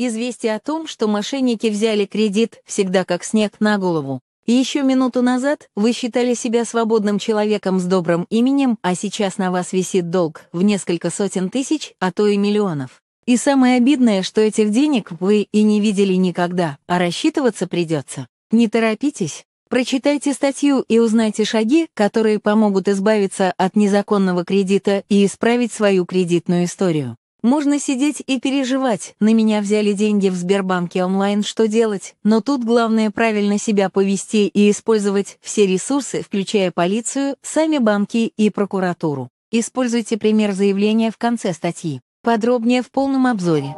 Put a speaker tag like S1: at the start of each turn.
S1: Известие о том, что мошенники взяли кредит всегда как снег на голову. Еще минуту назад вы считали себя свободным человеком с добрым именем, а сейчас на вас висит долг в несколько сотен тысяч, а то и миллионов. И самое обидное, что этих денег вы и не видели никогда, а рассчитываться придется. Не торопитесь. Прочитайте статью и узнайте шаги, которые помогут избавиться от незаконного кредита и исправить свою кредитную историю. Можно сидеть и переживать, на меня взяли деньги в Сбербанке онлайн, что делать, но тут главное правильно себя повести и использовать все ресурсы, включая полицию, сами банки и прокуратуру. Используйте пример заявления в конце статьи. Подробнее в полном обзоре.